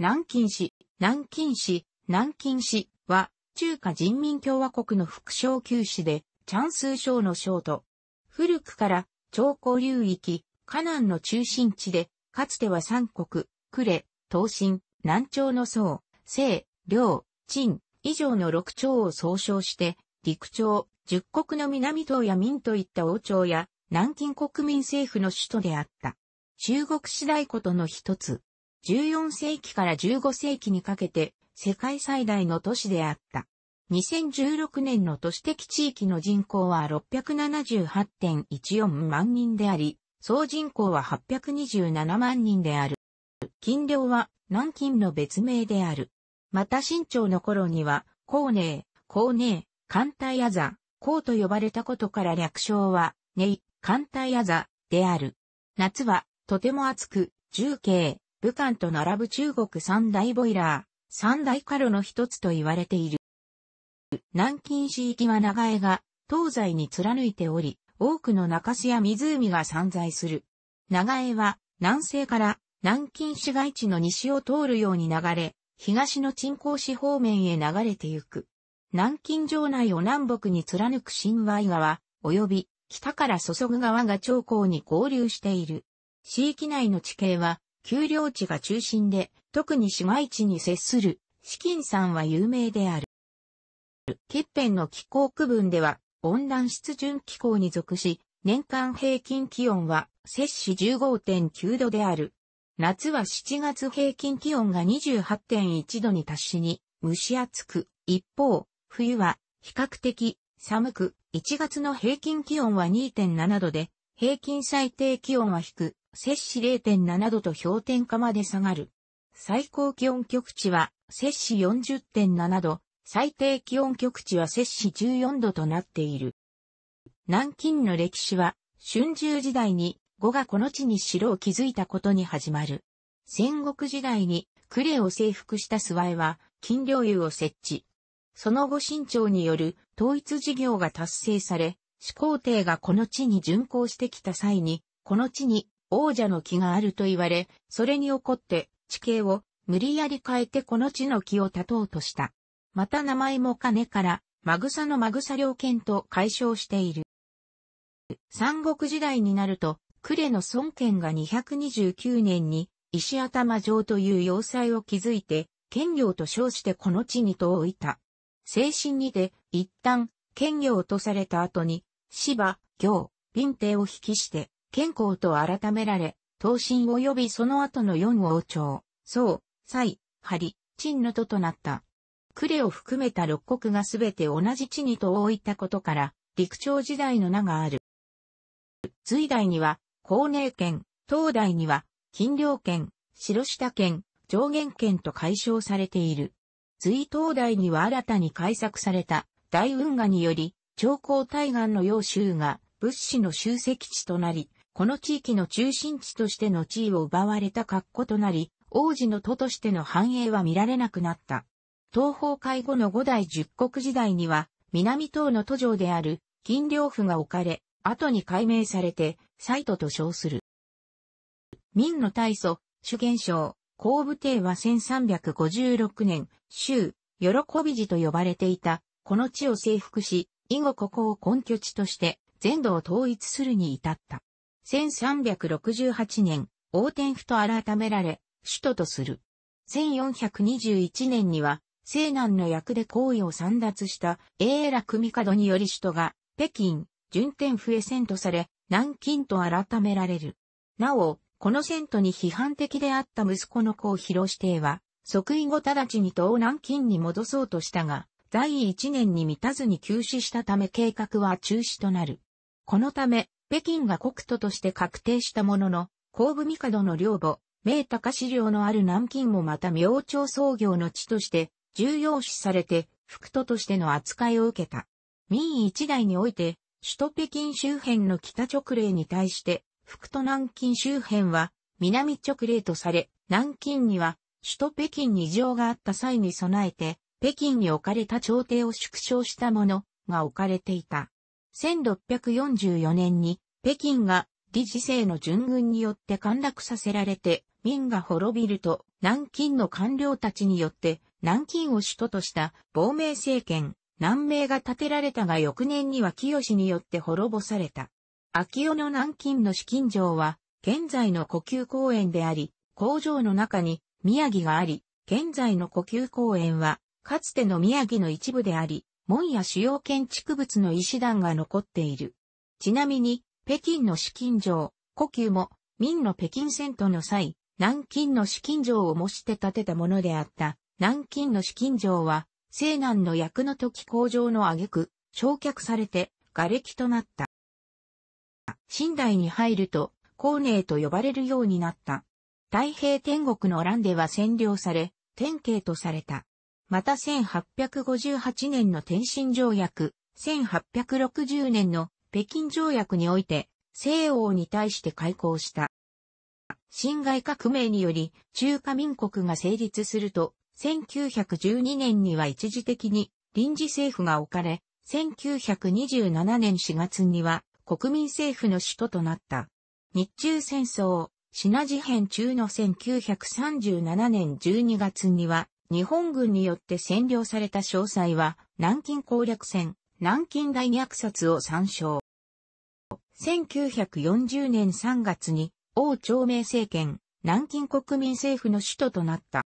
南京市、南京市、南京市は、中華人民共和国の副省級市で、チャンスー省の省都。古くから、長江流域、河南の中心地で、かつては三国、呉、東進、南朝の宋、西、両、陳、以上の六朝を総称して、陸朝、十国の南東や民といった王朝や、南京国民政府の首都であった。中国次第ことの一つ。14世紀から15世紀にかけて世界最大の都市であった。2016年の都市的地域の人口は678.14万人であり、総人口は827万人である。金量は南京の別名である。また清朝の頃には、高寧、高寧、艦隊あ座、高と呼ばれたことから略称は、ね艦隊あ座、である。夏は、とても暑く、重慶、武漢と並ぶ中国三大ボイラー、三大カロの一つと言われている。南京市域は長江が東西に貫いており、多くの中州や湖が散在する。長江は南西から南京市街地の西を通るように流れ、東の鎮江市方面へ流れてゆく。南京城内を南北に貫く新和川、及び北から注ぐ川が長江に合流している。市域内の地形は丘陵地が中心で、特に市街地に接する、資金山は有名である。欠片の気候区分では、温暖湿潤気候に属し、年間平均気温は、摂氏15.9度である。夏は7月平均気温が28.1度に達しに、蒸し暑く、一方、冬は、比較的、寒く、1月の平均気温は2.7度で、平均最低気温は低く、摂氏0.7度と氷点下まで下がる。最高気温局地は摂氏40.7度、最低気温局地は摂氏14度となっている。南京の歴史は、春秋時代に呉がこの地に城を築いたことに始まる。戦国時代に呉を征服した諏訪江は、金陵湯を設置。その後清朝による統一事業が達成され、始皇帝がこの地に巡行してきた際に、この地に王者の木があると言われ、それに怒って地形を無理やり変えてこの地の木を立とうとした。また名前も金から、マグサのマグサ領権と解消している。三国時代になると、呉の孫権が229年に石頭城という要塞を築いて、剣領と称してこの地にと置いた。精神にて、一旦、県領とされた後に、芝、行、敏帝を引きして、健康と改められ、東進及びその後の四王朝、宋、蔡、張、陳の都となった。クレを含めた六国がすべて同じ地にと置いたことから、陸朝時代の名がある。隋代には、高寧県、東代には、金陵県、白下県、上元県と解消されている。隋東代には新たに改作された大運河により、長江対岸の要州が物資の集積地となり、この地域の中心地としての地位を奪われた格好となり、王子の都としての繁栄は見られなくなった。東方海後の五代十国時代には、南東の都城である金領府が置かれ、後に改名されて、サイトと称する。民の大祖、主元省、後部帝は1356年、州、喜び寺と呼ばれていた、この地を征服し、以後ここを根拠地として全土を統一するに至った。1368年、王天府と改められ、首都とする。1421年には、西南の役で行為を散奪した永組門により首都が、北京、順天府へ遷都され、南京と改められる。なお、この遷都に批判的であった息子の子を広指定は、即位後直ちに東南京に戻そうとしたが、在位1年に満たずに休止したため計画は中止となる。このため、北京が国都として確定したものの、後部帝の領母、明高資料のある南京もまた明朝創業の地として重要視されて、副都としての扱いを受けた。民意一代において、首都北京周辺の北直令に対して、副都南京周辺は南直令とされ、南京には首都北京に異常があった際に備えて、北京に置かれた朝廷を縮小したものが置かれていた。1644年に北京が李治政の準軍によって陥落させられて、民が滅びると南京の官僚たちによって南京を首都とした亡命政権、南明が建てられたが翌年には清によって滅ぼされた。秋尾の南京の資金城は、現在の呼吸公園であり、工場の中に宮城があり、現在の呼吸公園はかつての宮城の一部であり、門や主要建築物の石段が残っている。ちなみに、北京の紫禁城、故宮も、明の北京遷都の際、南京の紫禁城を模して建てたものであった。南京の紫禁城は、西南の役の時工場の挙句、焼却されて、瓦礫となった。新代に入ると、孔寧と呼ばれるようになった。太平天国の乱では占領され、天慶とされた。また1858年の天津条約、1860年の北京条約において、西欧に対して開港した。侵害革命により中華民国が成立すると、1912年には一時的に臨時政府が置かれ、1927年4月には国民政府の首都となった。日中戦争、シナ事変中の1937年12月には日本軍によって占領された詳細は、南京攻略戦、南京大虐殺を参照。1940年3月に、王朝明政権、南京国民政府の首都となった。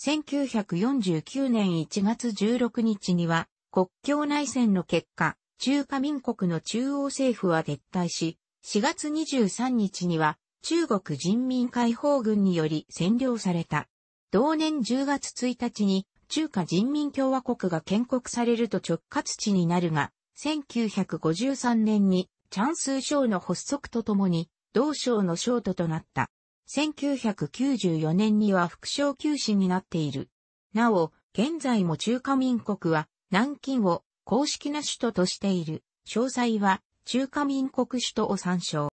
1949年1月16日には、国境内戦の結果、中華民国の中央政府は撤退し、4月23日には、中国人民解放軍により占領された。同年10月1日に中華人民共和国が建国されると直轄地になるが、1953年にチャンスー省の発足とともに、同省の省都となった。1994年には副省休止になっている。なお、現在も中華民国は南京を公式な首都としている。詳細は中華民国首都を参照。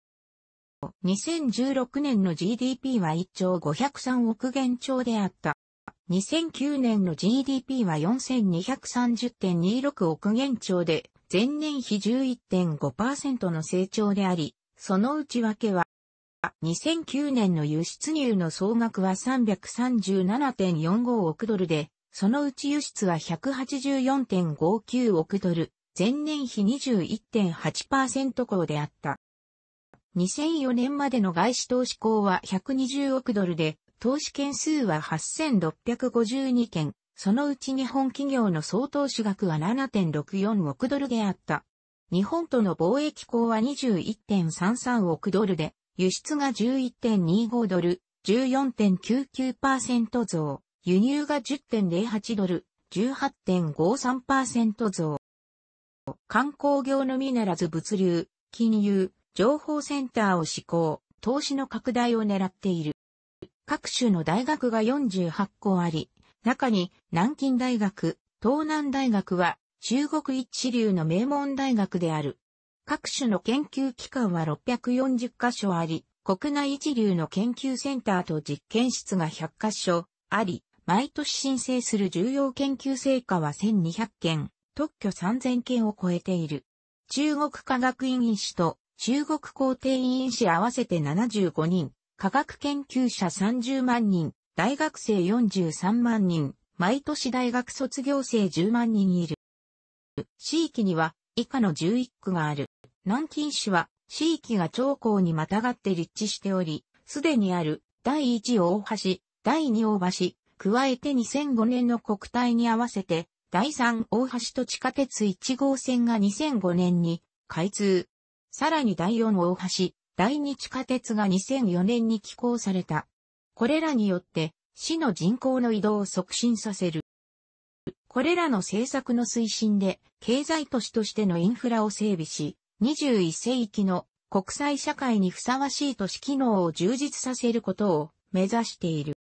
2016年の GDP は1兆503億元超であった。2009年の GDP は4230.26億元超で、前年比11.5%の成長であり、その内訳は、2009年の輸出入の総額は337.45億ドルで、そのうち輸出は184.59億ドル、前年比21.8%高であった。2004年までの外資投資口は120億ドルで、投資件数は8652件、そのうち日本企業の総投資額は7.64億ドルであった。日本との貿易口は21.33億ドルで、輸出が11.25ドル、14.99%増、輸入が10.08ドル、18.53%増。観光業のみならず物流、金融、情報センターを施行、投資の拡大を狙っている。各種の大学が48校あり、中に南京大学、東南大学は中国一流の名門大学である。各種の研究機関は640カ所あり、国内一流の研究センターと実験室が100カ所あり、毎年申請する重要研究成果は1200件、特許3000件を超えている。中国科学院医師と中国皇帝院士合わせて75人、科学研究者30万人、大学生43万人、毎年大学卒業生10万人いる。地域には以下の11区がある。南京市は地域が長江にまたがって立地しており、すでにある第1大橋、第2大橋、加えて2005年の国体に合わせて、第3大橋と地下鉄1号線が2005年に開通。さらに第4大橋、第二地下鉄が2004年に起工された。これらによって、市の人口の移動を促進させる。これらの政策の推進で、経済都市としてのインフラを整備し、21世紀の国際社会にふさわしい都市機能を充実させることを目指している。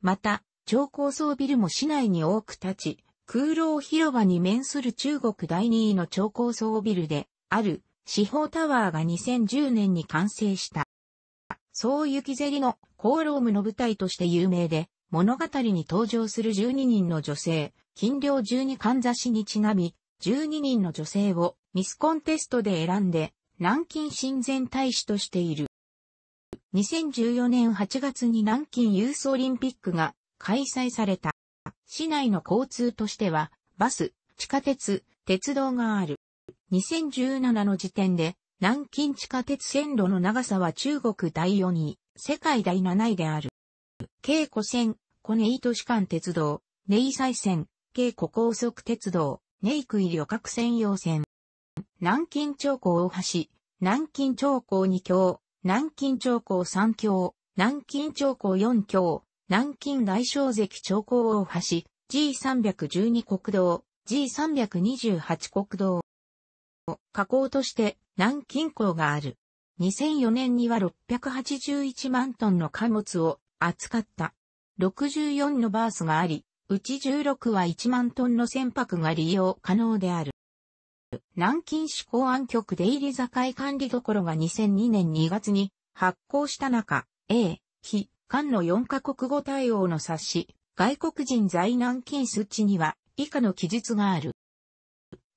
また、超高層ビルも市内に多く立ち、空廊広場に面する中国第2位の超高層ビルである四方タワーが2010年に完成した。総雪ゼリのコーロームの舞台として有名で、物語に登場する12人の女性、金領12かんざしにちなみ、12人の女性をミスコンテストで選んで、南京親善大使としている。2014年8月に南京ユースオリンピックが開催された。市内の交通としては、バス、地下鉄、鉄道がある。2017の時点で、南京地下鉄線路の長さは中国第4位、世界第7位である。京湖線、湖根井都市間鉄道、根井西線、京湖高速鉄道、根井区旅客専用線。南京長江大橋、南京長江2橋、南京長江3橋、南京長江4橋、南京大正関長江大橋、G312 国道、G328 国道。加工として南京港がある。2004年には681万トンの貨物を扱った。64のバースがあり、うち16は1万トンの船舶が利用可能である。南京市公安局出入り境管理所が2002年2月に発行した中、A、非、韓の4カ国語対応の冊子、外国人在南京数値には以下の記述がある。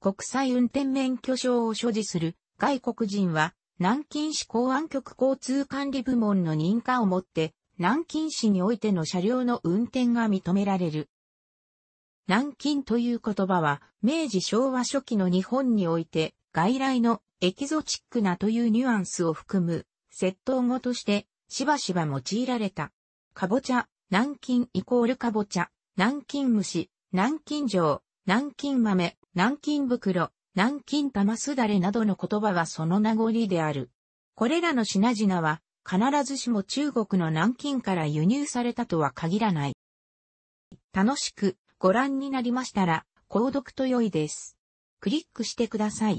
国際運転免許証を所持する外国人は、南京市公安局交通管理部門の認可をもって、南京市においての車両の運転が認められる。南京という言葉は、明治昭和初期の日本において、外来のエキゾチックなというニュアンスを含む、窃盗語として、しばしば用いられた。かぼちゃ、南京イコールかぼちゃ、南京虫、南京城、南京豆、南京袋、南京玉すだれなどの言葉はその名残である。これらの品々は必ずしも中国の南京から輸入されたとは限らない。楽しくご覧になりましたら、購読と良いです。クリックしてください。